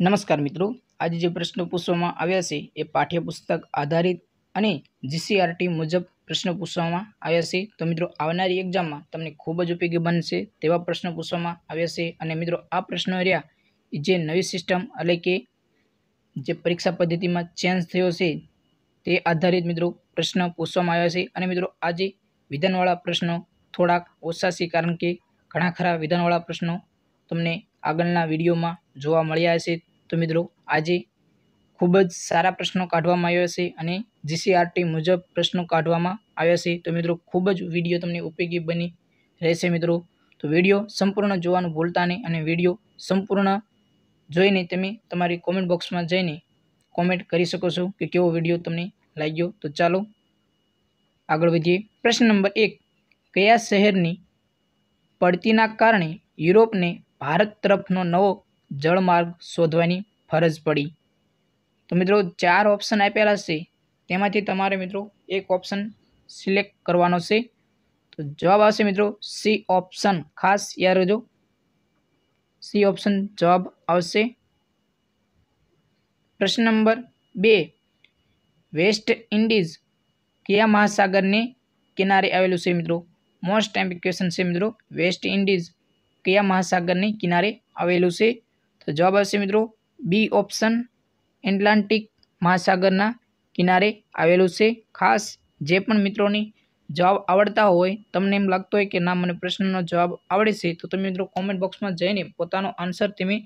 નમસ્કાર મિત્રો આજે જે પ્રશ્નો પૂછવામાં આવ્યા છે એ પાઠ્યપુસ્તક આધારિત અને જીસીઆરટી મુજબ પ્રશ્નો પૂછવામાં આવ્યા છે તો મિત્રો આવનારી એક્ઝામમાં તમને ખૂબ જ ઉપયોગી બનશે તેવા પ્રશ્નો પૂછવામાં આવ્યા છે અને મિત્રો આ પ્રશ્નો રહ્યા જે નવી સિસ્ટમ એટલે કે જે પરીક્ષા પદ્ધતિમાં ચેન્જ થયો છે તે આધારિત મિત્રો પ્રશ્ન પૂછવામાં આવ્યા છે અને મિત્રો આજે વિધાનવાળા પ્રશ્નો થોડાક ઓછા છે કારણ કે ઘણા ખરા વિધાનવાળા પ્રશ્નો તમને આગળના વિડીયોમાં જોવા મળ્યા હશે તો મિત્રો આજે ખૂબ જ સારા પ્રશ્નો કાઢવામાં આવ્યા છે અને જીસીઆરટી મુજબ પ્રશ્નો કાઢવામાં આવ્યા છે તો મિત્રો ખૂબ જ વિડીયો તમને ઉપયોગી બની રહેશે મિત્રો તો વિડીયો સંપૂર્ણ જોવાનું ભૂલતા નહીં અને વિડીયો સંપૂર્ણ જોઈને તમે તમારી કોમેન્ટ બોક્સમાં જઈને કોમેન્ટ કરી શકો છો કે કેવો વિડીયો તમને લાગ્યો તો ચાલો આગળ વધીએ પ્રશ્ન નંબર એક કયા શહેરની પડતીના કારણે યુરોપને ભારત તરફનો નવો જળમાર્ગ શોધવાની ફરજ પડી તો મિત્રો ચાર ઓપ્શન આપેલા છે તેમાંથી તમારે મિત્રો એક ઓપ્શન સિલેક્ટ કરવાનો છે તો જવાબ આવશે મિત્રો સી ઓપ્શન ખાસ યાદ રહેજો સી ઓપ્શન જવાબ આવશે પ્રશ્ન નંબર બે વેસ્ટ ઇન્ડિઝ કયા મહાસાગરને કિનારે આવેલું છે મિત્રો મોસ્ટ એમ્પિક ક્વેશ્ચન છે મિત્રો વેસ્ટ ઇન્ડિઝ કયા મહાસાગરની કિનારે આવેલું છે તો જવાબ આવશે મિત્રો બી ઓપ્શન એટલાન્ટિક મહાસાગરના કિનારે આવેલું છે ખાસ જે પણ મિત્રોની જવાબ આવડતા હોય તમને એમ લાગતો હોય કે ના મને પ્રશ્નનો જવાબ આવડે છે તો તમે મિત્રો કોમેન્ટ બોક્સમાં જઈને પોતાનો આન્સર તમે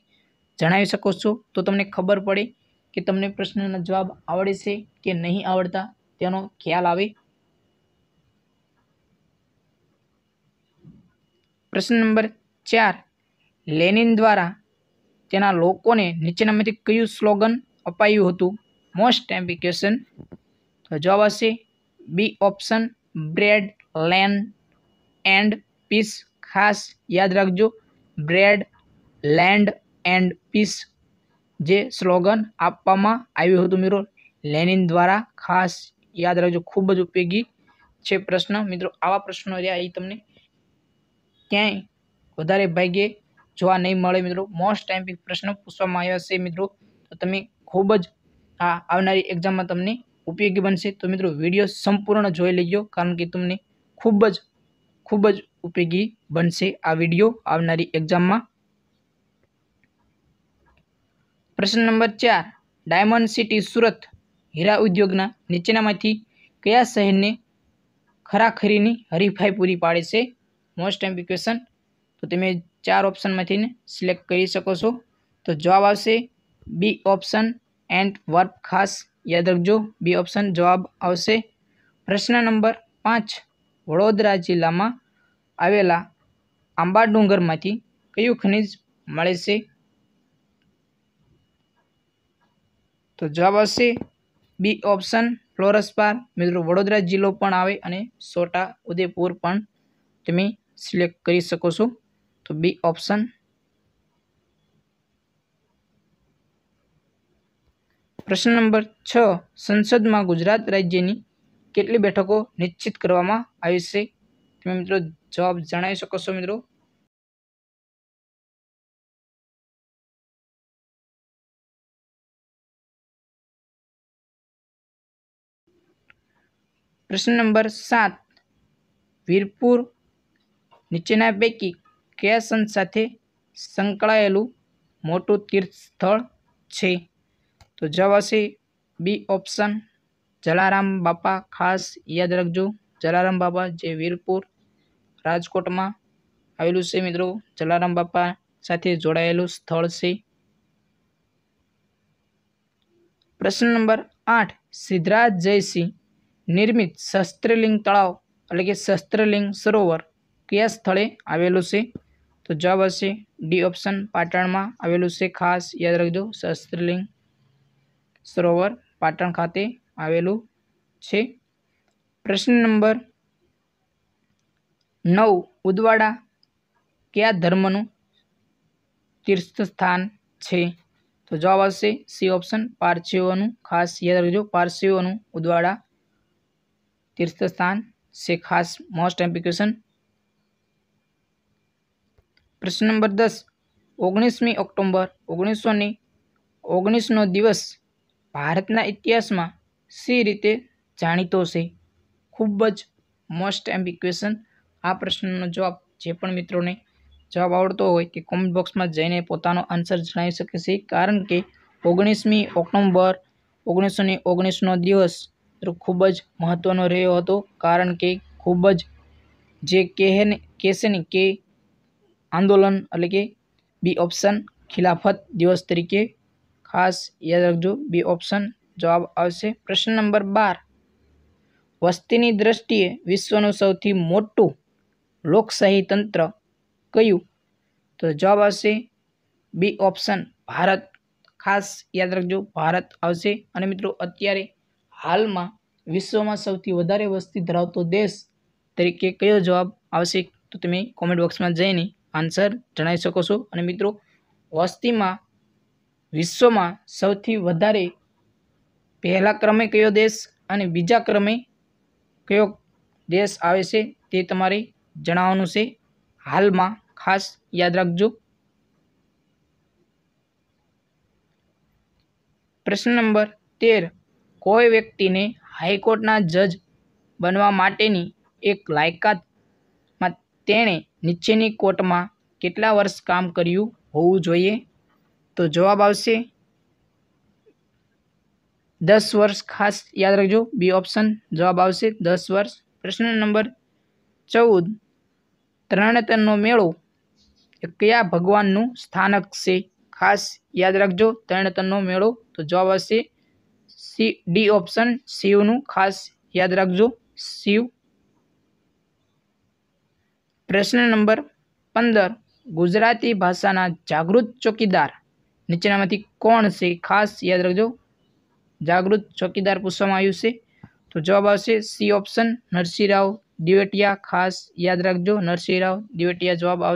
જણાવી શકો છો તો તમને ખબર પડે કે તમને પ્રશ્નનો જવાબ આવડે છે કે નહીં આવડતા તેનો ખ્યાલ આવે પ્રશ્ન નંબર ચાર લેનિન દ્વારા તેના લોકોને નીચેનામાંથી કયું સ્લોગન અપાયું હતું મોસ્ટ એમ્બિકેશન તો જવાબ આવશે B option bread land and peace ખાસ યાદ રાખજો બ્રેડ લેન્ડ એન્ડ પીસ જે સ્લોગન આપવામાં આવ્યું હતું મિત્રો લેનિન દ્વારા ખાસ યાદ રાખજો ખૂબ જ ઉપયોગી છે પ્રશ્ન મિત્રો આવા પ્રશ્નો રહ્યા એ તમને ક્યાંય વધારે ભાગે જોવા નહીં મળે મિત્રો મોસ્ટ ટાઈમ પ્રશ્ન પૂછવામાં આવ્યા છે મિત્રો તો તમે ખૂબ જ આ આવનારી એક્ઝામમાં તમને ઉપયોગી બનશે તો મિત્રો વિડીયો સંપૂર્ણ જોઈ લેજો કારણ કે તમને ખૂબ જ ખૂબ જ ઉપયોગી બનશે આ વિડીયો આવનારી એક્ઝામમાં પ્રશ્ન નંબર ચાર ડાયમંડ સિટી સુરત હીરા ઉદ્યોગના નીચેનામાંથી કયા શહેરને ખરાખરીની હરીફાઈ પૂરી પાડે છે મોસ્ટ એમ્પી ક્વેશ્ચન તો તમે ચાર ઓપ્શનમાંથીને સિલેક્ટ કરી શકો છો તો જવાબ આવશે બી ઓપ્શન એન્ડ વર્ક ખાસ યાદ રાખજો બી ઓપ્શન જવાબ આવશે પ્રશ્ન નંબર પાંચ વડોદરા જિલ્લામાં આવેલા આંબા ડુંગરમાંથી કયું ખનિજ મળે છે તો જવાબ આવશે બી ઓપ્શન ફ્લોરસપાર મિત્રો વડોદરા જિલ્લો પણ આવે અને સોટા ઉદેપુર પણ તમે સિલેક્ટ કરી શકો છો તો બી ઓપ્શન પ્રશ્ન નંબર છ સંસદમાં ગુજરાત રાજ્યની કેટલી બેઠકો નિશ્ચિત કરવામાં આવી છે તમે મિત્રો જવાબ જણાવી શકો છો મિત્રો પ્રશ્ન નંબર સાત વીરપુર નીચેના પૈકી કયા સાથે સંકળાયેલું મોટું તીર્થ સ્થળ છે તો જવાબ આવશે બી ઓપ્શન જલારામ બાપા ખાસ યાદ રાખજો જલારામ બાપા જે વીરપુર રાજકોટમાં આવેલું છે મિત્રો જલારામ બાપા સાથે જોડાયેલું સ્થળ છે પ્રશ્ન નંબર આઠ સિદ્ધરાજ જયસિંહ નિર્મિત શસ્ત્રલિંગ તળાવ એટલે કે શસ્ત્રલિંગ સરોવર કયા સ્થળે આવેલું છે તો જવાબ હશે ડી ઓપ્શન પાટણમાં આવેલું છે ખાસ યાદ રાખજો શસ્ત્રલિંગ સરોવર પાટણ ખાતે આવેલું છે પ્રશ્ન નંબર નવ ઉદવાડા કયા ધર્મનું તીર્થસ્થાન છે તો જવાબ આવશે સી ઓપ્શન પારસીઓનું ખાસ યાદ રાખજો પારસીઓનું ઉદવાડા તીર્થસ્થાન છે ખાસ મોસ્ટ એમ્પ્લિકેશન પ્રશ્ન નંબર દસ ઓગણીસમી ઓક્ટોમ્બર ઓગણીસો ઓગણીસનો દિવસ ભારતના ઇતિહાસમાં સી રીતે જાણીતો છે ખૂબ જ મોસ્ટ એમ્બિક્વેશન આ પ્રશ્નનો જવાબ જે પણ મિત્રોને જવાબ આવડતો હોય તે કોમેન્ટ બોક્સમાં જઈને પોતાનો આન્સર જણાવી શકે છે કારણ કે ઓગણીસમી ઓક્ટોમ્બર ઓગણીસો ને ઓગણીસનો દિવસ ખૂબ જ મહત્ત્વનો રહ્યો હતો કારણ કે ખૂબ જ જે કહેને કહેશે ને કે આંદોલન એટલે કે બી ઓપ્શન ખિલાફત દિવસ તરીકે ખાસ યાદ રાખજો બી ઓપ્શન જવાબ આવશે પ્રશ્ન નંબર બાર વસ્તીની દ્રષ્ટિએ વિશ્વનું સૌથી મોટું લોકશાહી તંત્ર કયું તો જવાબ આવશે બી ઓપ્શન ભારત ખાસ યાદ રાખજો ભારત આવશે અને મિત્રો અત્યારે હાલમાં વિશ્વમાં સૌથી વધારે વસ્તી ધરાવતો દેશ તરીકે કયો જવાબ આવશે તો તમે કોમેન્ટ બોક્સમાં જઈને આન્સર જણાવી શકો છો અને મિત્રો વસ્તીમાં વિશ્વમાં સૌથી વધારે પહેલા ક્રમે કયો દેશ અને બીજા ક્રમે કયો દેશ આવે છે તે તમારે જણાવવાનું છે હાલમાં ખાસ યાદ રાખજો પ્રશ્ન નંબર તેર કોઈ વ્યક્તિને હાઈકોર્ટના જજ બનવા માટેની એક લાયકાત તેણે નીચેની કોર્ટમાં કેટલા વર્ષ કામ કર્યું હોવું જોઈએ તો જવાબ આવશે દસ વર્ષ ખાસ યાદ રાખજો બી ઓપ્શન જવાબ આવશે દસ વર્ષ પ્રશ્ન નંબર ચૌદ ત્રણેતરનો મેળો એ કયા ભગવાનનું સ્થાનક છે ખાસ યાદ રાખજો ત્રણેતરનો મેળો તો જવાબ આવશે સી ડી ઓપ્શન શિવનું ખાસ યાદ રાખજો શિવ प्रश्न नंबर पंदर गुजराती भाषा जागृत चौकीदार नीचे मे कौन से खास याद रखो जागृत चौकीदार पूछा तो जवाब सी ऑप्शन नरसिंह राव दिवटिया खास याद रखो नरसिंह राव दिवटिया जवाब आ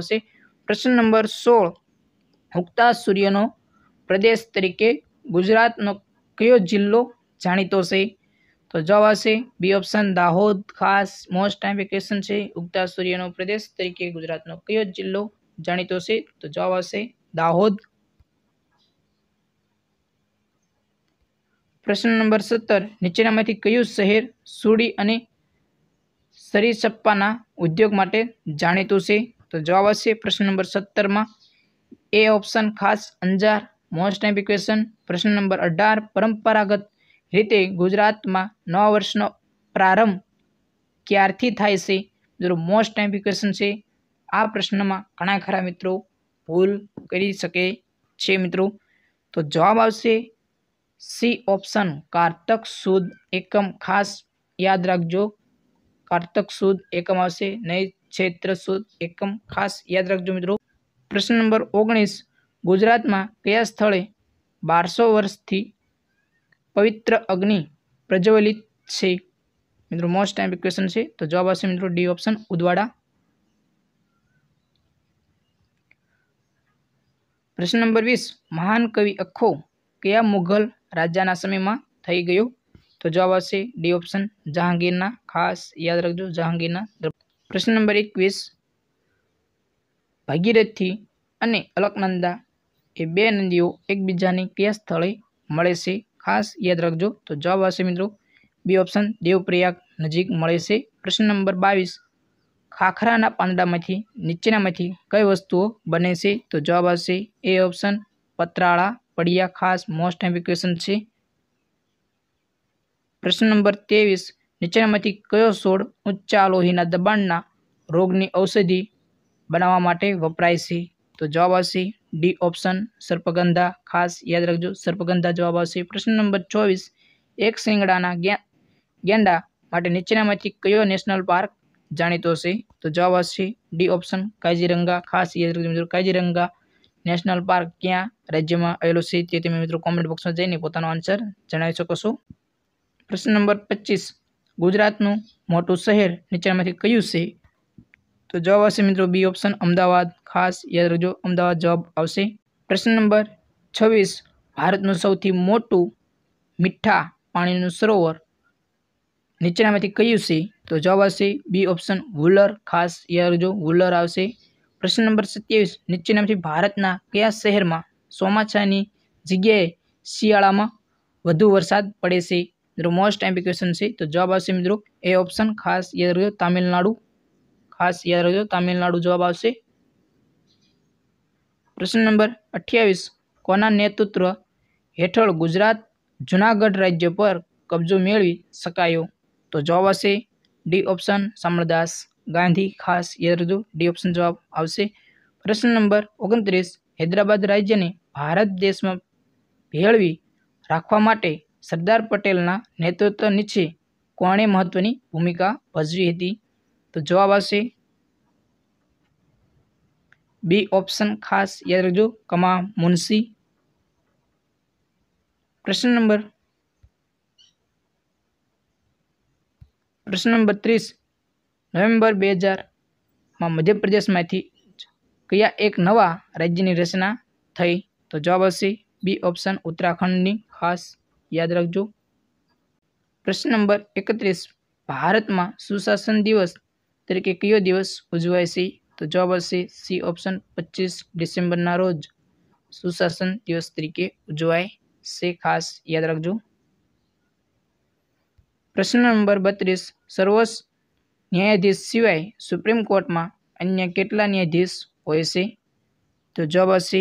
प्रश्न नंबर सोल उगता सूर्य प्रदेश तरीके गुजरात क्यों जिल्लो जाता से તો જવાબ આવશે બી ઓપ્શન દાહોદ ખાસ મોસ્ટ ટાઈમ વેકેશન છે ઉગતા સૂર્યનો પ્રદેશ તરીકે ગુજરાતનો કયો જિલ્લો જાણીતો છે તો જવાબ આવશે દાહોદ પ્રશ્ન નંબર સત્તર નીચેનામાંથી કયું શહેર સુડી અને સરીસપ્પાના ઉદ્યોગ માટે જાણીતું છે તો જવાબ આવશે પ્રશ્ન નંબર સત્તરમાં એ ઓપ્શન ખાસ અંજાર મોસ્ટ ટાઈમ ઇક્વેશન પ્રશ્ન નંબર અઢાર પરંપરાગત રીતે ગુજરાતમાં નવા વર્ષનો પ્રારંભ ક્યારથી થાય છે મિત્રો મોસ્ટ ટાઈમ ક્વેશ્ચન છે આ પ્રશ્નમાં ઘણા ખરા મિત્રો ભૂલ કરી શકે છે મિત્રો તો જવાબ આવશે સી ઓપ્શન કારતક સુદ એકમ ખાસ યાદ રાખજો કારતક સુદ એકમ આવશે નહીં ક્ષેત્ર સુદ એકમ ખાસ યાદ રાખજો મિત્રો પ્રશ્ન નંબર ઓગણીસ ગુજરાતમાં કયા સ્થળે બારસો વર્ષથી પવિત્ર અગ્નિ પ્રજ્વલિત છે મિત્રો મોસ્ટ ટાઈમ ક્વેશ્ચન છે તો જવાબ આવશે મિત્રો ડી ઓપ્શન ઉદવાડા પ્રશ્ન નંબર વીસ મહાન કવિ અખો કયા મુઘલ રાજાના સમયમાં થઈ ગયો તો જવાબ આવશે ડી ઓપ્શન જહાંગીરના ખાસ યાદ રાખજો જહાંગીરના પ્રશ્ન નંબર એકવીસ ભાગીરથી અને અલકનંદા એ બે નદીઓ એકબીજાની કયા સ્થળે મળે છે ખાસ યાદ રાખજો તો જવાબ આવશે મિત્રો બી ઓપ્શન દેવપ્રયાગ નજીક મળે છે પ્રશ્ન નંબર બાવીસ ખાખરાના પાંદડામાંથી નીચેનામાંથી કઈ વસ્તુઓ બને છે તો જવાબ આવશે એ ઓપ્શન પતરાળા પડિયા ખાસ મોસ્ટ એમ્પિક્વેશન છે પ્રશ્ન નંબર ત્રેવીસ નીચેનામાંથી કયો છોડ ઊંચા લોહીના દબાણના રોગની ઔષધિ બનાવવા માટે વપરાય છે તો જવાબ આવશે ડી ઓપ્શન સર્પગંધા ખાસ યાદ રાખજો સર્પગંધા જવાબ આવશે પ્રશ્ન નંબર ચોવીસ એક શિંગડાના ગેંડા માટે નીચેનામાંથી કયો નેશનલ પાર્ક જાણીતો છે તો જવાબ આવશે ડી ઓપ્શન કાજીરંગા ખાસ યાદ રાખજો મિત્રો કાજીરંગા નેશનલ પાર્ક ક્યાં રાજ્યમાં આવેલો છે તે તમે મિત્રો કોમેન્ટ બોક્સમાં જઈને પોતાનો આન્સર જણાવી શકો છો પ્રશ્ન નંબર પચીસ ગુજરાતનું મોટું શહેર નીચેનામાંથી કયું છે તો જવાબ આવશે મિત્રો બી ઓપ્શન અમદાવાદ ખાસ યાદ રાખજો અમદાવાદ જવાબ આવશે પ્રશ્ન નંબર છવ્વીસ ભારતનું સૌથી મોટું મીઠા પાણીનું સરોવર નીચેનામાંથી કયું છે તો જવાબ આવશે બી ઓપ્શન વુલર ખાસ યાદ રાખજો વુલર આવશે પ્રશ્ન નંબર સત્યાવીસ નીચેનામાંથી ભારતના કયા શહેરમાં ચોમાછાની જગ્યાએ શિયાળામાં વધુ વરસાદ પડે છે મિત્રો મોસ્ટ એમ્પી છે તો જવાબ આવશે મિત્રો એ ઓપ્શન ખાસ યાદ રાખજો તામિલનાડુ ખાસ યાદ રાખજો તામિલનાડુ જવાબ આવશે પ્રશ્ન નંબર અઠ્યાવીસ કોના નેતૃત્વ હેઠળ ગુજરાત જૂનાગઢ રાજ્ય પર કબજો મેળવી શકાયો તો જવાબ આવશે ડી ઓપ્શન સમરદાસ ગાંધી ખાસ યાદ રાખજો ડી ઓપ્શન જવાબ આવશે પ્રશ્ન નંબર ઓગણત્રીસ હૈદરાબાદ રાજ્યને ભારત દેશમાં ભેળવી રાખવા માટે સરદાર પટેલના નેતૃત્વ નીચે કોણે મહત્વની ભૂમિકા ભજવી હતી तो जवाब आ बी ऑप्शन खास याद रखो कमा मुंशी प्रश्न नंबर प्रश्न नंबर तीस नवम्बर बेहजार मध्य प्रदेश में थी क्या एक नवा राज्य की रचना थी तो जवाब बी ऑप्शन उत्तराखंड खास याद रखो प्रश्न नंबर एकत्र भारत में सुशासन दिवस તરીકે કયો દિવસ ઉજવાય છે તો જવાબ હશે સી ઓપ્શન પચીસ ડિસેમ્બરના રોજ સુશાસન દિવસ તરીકે ઉજવાય છે ખાસ યાદ રાખજો પ્રશ્ન નંબર બત્રીસ સર્વોચ્ચ ન્યાયાધીશ સિવાય સુપ્રીમ કોર્ટમાં અન્ય કેટલા ન્યાયાધીશ હોય છે તો જવાબ હશે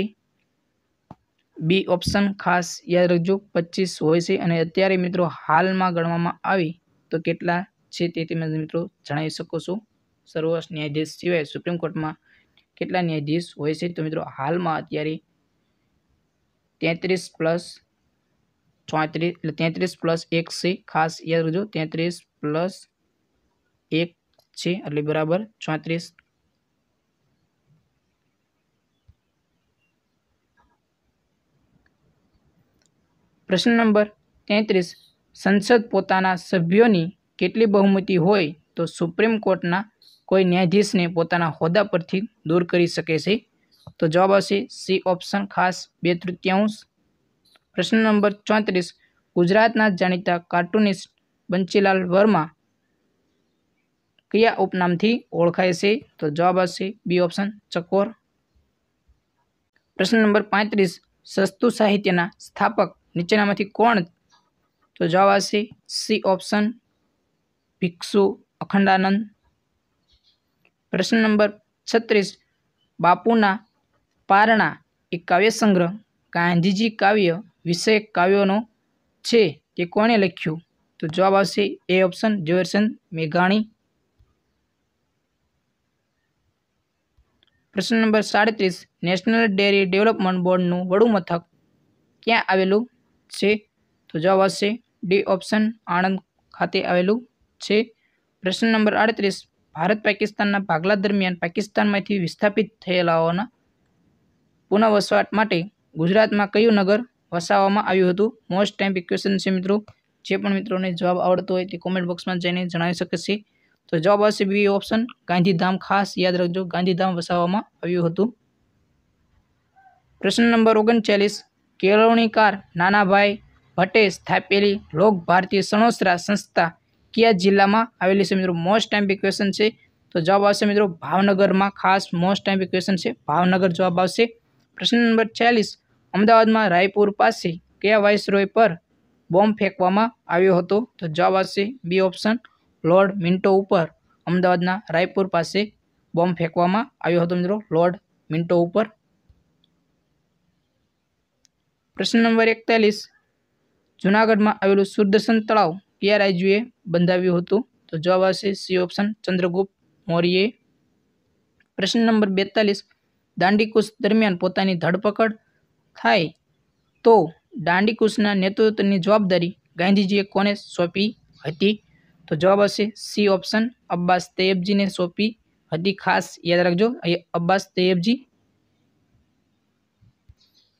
બી ઓપ્શન ખાસ યાદ રાખજો પચીસ હોય છે અને અત્યારે મિત્રો હાલમાં ગણવામાં આવે તો કેટલા છે તે તમે મિત્રો જણાવી શકો છો સર્વોચ્ચ ન્યાયાધીશ સિવાય સુપ્રીમ કોર્ટમાં કેટલા ન્યાયાધીશ હોય છે તો મિત્રો હાલમાં અત્યારે તેત્રીસ પ્લસ ચોત્રીસ એટલે તેત્રીસ પ્લસ એક છે ખાસ યાદ રાખજો તેત્રીસ પ્લસ એક છે એટલે બરાબર ચોત્રીસ પ્રશ્ન નંબર તેત્રીસ સંસદ પોતાના સભ્યોની કેટલી બહુમતી હોય તો સુપ્રીમ કોર્ટના કોઈ ન્યાયાધીશને પોતાના હોદ્દા પરથી દૂર કરી શકે છે તો જવાબ આવશે સી ઓપ્શન ખાસ બે તૃતીયાંશ પ્રશ્ન નંબર ચોત્રીસ ગુજરાતના જાણીતા કાર્ટૂનિસ્ટ બંચીલાલ વર્મા કયા ઉપનામથી ઓળખાય છે તો જવાબ આવશે બી ઓપ્શન ચકોર પ્રશ્ન નંબર પાંત્રીસ સસ્તું સાહિત્યના સ્થાપક નીચેનામાંથી કોણ તો જવાબ આવશે સી ઓપ્શન ભિક્ષુ અખંડાનંદ પ્રશ્ન નંબર છત્રીસ બાપુના પારણા એ કાવ્ય સંગ્રહ ગાંધીજી કાવ્ય વિષયક કાવ્યોનો છે તે કોણે લખ્યું તો જવાબ આવશે એ ઓપ્શન ઝવેરચંદ મેઘાણી પ્રશ્ન નંબર સાડત્રીસ નેશનલ ડેરી ડેવલપમેન્ટ બોર્ડનું વડું મથક ક્યાં આવેલું છે તો જવાબ આવશે ડી ઓપ્શન આણંદ ખાતે આવેલું છે પ્રશ્ન નંબર આડત્રીસ ભારત પાકિસ્તાનના ભાગલા દરમિયાન પાકિસ્તાનમાંથી વિસ્થાપિત થયેલાઓના પુનઃવસવાટ માટે ગુજરાતમાં કયું નગર વસાવવામાં આવ્યું હતું મોસ્ટ ટાઈમ ઇક્વેશન છે મિત્રો જે પણ મિત્રોને જવાબ આવડતો હોય તે કોમેન્ટ બોક્સમાં જઈને જણાવી શકશે તો જવાબ આવશે બી ઓપ્શન ગાંધીધામ ખાસ યાદ રાખજો ગાંધીધામ વસાવવામાં આવ્યું હતું પ્રશ્ન નંબર ઓગણચાલીસ કેળવણીકાર નાનાભાઈ ભટ્ટે સ્થાપેલી લોક ભારતીય સણોસરા સંસ્થા કયા જિલ્લામાં આવેલી છે મિત્રો મોસ્ટ ટાઈમ ક્વેશ્ચન છે તો જવાબ આવશે મિત્રો ભાવનગરમાં ખાસ મોસ્ટ ટાઈમ ઇક્વેશન છે ભાવનગર જવાબ આવશે પ્રશ્ન નંબર છેલ્લીસ અમદાવાદમાં રાયપુર પાસે કયા વાઇસરોય પર બોમ્બ ફેંકવામાં આવ્યો હતો તો જવાબ આવશે બી ઓપ્શન લોર્ડ મિન્ટો ઉપર અમદાવાદના રાયપુર પાસે બોમ્બ ફેંકવામાં આવ્યો હતો મિત્રો લોર્ડ મિન્ટો ઉપર પ્રશ્ન નંબર એકતાલીસ જૂનાગઢમાં આવેલું સુદર્શન તળાવ કયા રાજ્યએ બંધાવ્યું હતું તો જવાબ આવશે સી ઓપ્શન ચંદ્રગુપ્ત મૌર્યએ પ્રશ્ન નંબર બેતાલીસ દાંડીકૂચ દરમિયાન પોતાની ધરપકડ થાય તો દાંડીકુશના નેતૃત્વની જવાબદારી ગાંધીજીએ કોને સોંપી હતી તો જવાબ આવશે સી ઓપ્શન અબ્બાસ તૈયબજીને સોંપી હતી ખાસ યાદ રાખજો અહીં અબ્બાસ તૈયબજી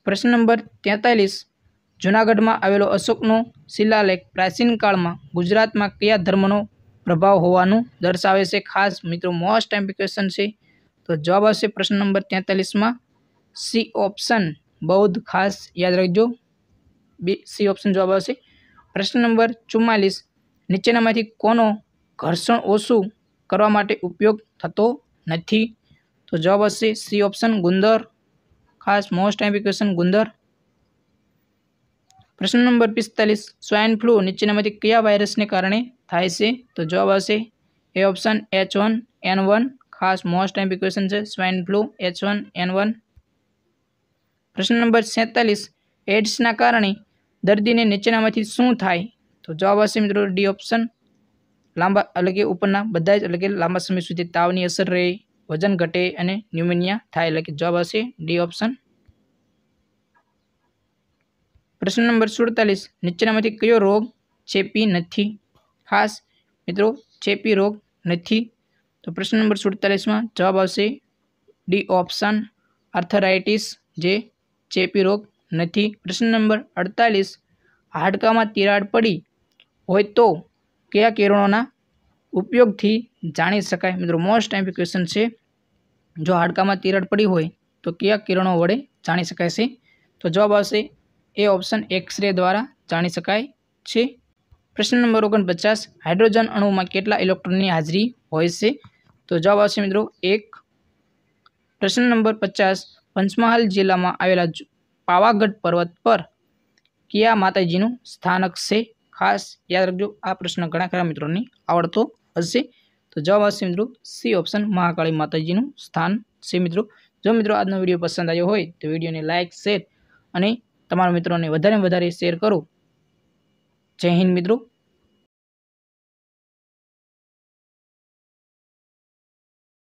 પ્રશ્ન નંબર તેતાલીસ જૂનાગઢમાં આવેલો અશોકનો શિલાલેખ પ્રાચીન કાળમાં ગુજરાતમાં કયા ધર્મનો પ્રભાવ હોવાનું દર્શાવે છે ખાસ મિત્રો મોસ્ટ એમ્પ્લિકેશન છે તો જવાબ આવશે પ્રશ્ન નંબર તેતાલીસમાં સી ઓપ્શન બૌદ્ધ ખાસ યાદ રાખજો બી સી ઓપ્શન જવાબ આવશે પ્રશ્ન નંબર ચુમ્માલીસ નીચેનામાંથી કોનો ઘર્ષણ ઓછું કરવા માટે ઉપયોગ થતો નથી તો જવાબ આવશે સી ઓપ્શન ગુંદર ખાસ મોસ્ટ એમ્પ્લિકેશન ગુંદર પ્રશ્ન નંબર પિસ્તાલીસ સ્વાઇન ફ્લૂ નીચેનામાંથી કયા વાયરસને કારણે થાય છે તો જવાબ આવશે A option H one N one ખાસ મોસ્ટ ટાઈમ છે swine flu H one N one પ્રશ્ન નંબર સેતાલીસ એડ્સના કારણે દર્દીને નીચેનામાંથી શું થાય તો જવાબ આવશે મિત્રો ડી ઓપ્શન લાંબા એટલે કે ઉપરના બધા જ એટલે કે લાંબા સમય સુધી તાવની અસર રહે વજન ઘટે અને ન્યુમિનિયા થાય એટલે કે જવાબ આવશે ડી ઓપ્શન પ્રશ્ન નંબર સુડતાલીસ નીચેનામાંથી કયો રોગ ચેપી નથી ખાસ મિત્રો ચેપી રોગ નથી તો પ્રશ્ન નંબર સુડતાલીસમાં જવાબ આવશે ડી ઓપ્શન આર્થરાઇટિસ જે ચેપી રોગ નથી પ્રશ્ન નંબર અડતાલીસ હાડકામાં તિરાડ પડી હોય તો કયા કિરણોના ઉપયોગથી જાણી શકાય મિત્રો મોસ્ટ ટાઈમ ક્વેશ્ચન છે જો હાડકામાં તિરાડ પડી હોય તો કયા કિરણો વડે જાણી શકાય છે તો જવાબ આવશે એ ઓપ્શન એક્સરે દ્વારા જાણી શકાય છે પ્રશ્ન નંબર ઓગણપચાસ હાઇડ્રોજન અણુમાં કેટલા ઇલેક્ટ્રોનની હાજરી હોય છે તો જવાબ આવશે મિત્રો એક પ્રશ્ન નંબર પચાસ પંચમહાલ જિલ્લામાં આવેલા પાવાગઢ પર્વત પર કયા માતાજીનું સ્થાનક છે ખાસ યાદ રાખજો આ પ્રશ્ન ઘણા ખરા મિત્રોને આવડતો હશે તો જવાબ આવશે મિત્રો સી ઓપ્શન મહાકાળી માતાજીનું સ્થાન છે મિત્રો જો મિત્રો આજનો વિડીયો પસંદ આવ્યો હોય તો વિડીયોને લાઇક શેર અને તમારા મિત્રોને વધારે વધારે શેર કરો જય હિન્દ મિત્રો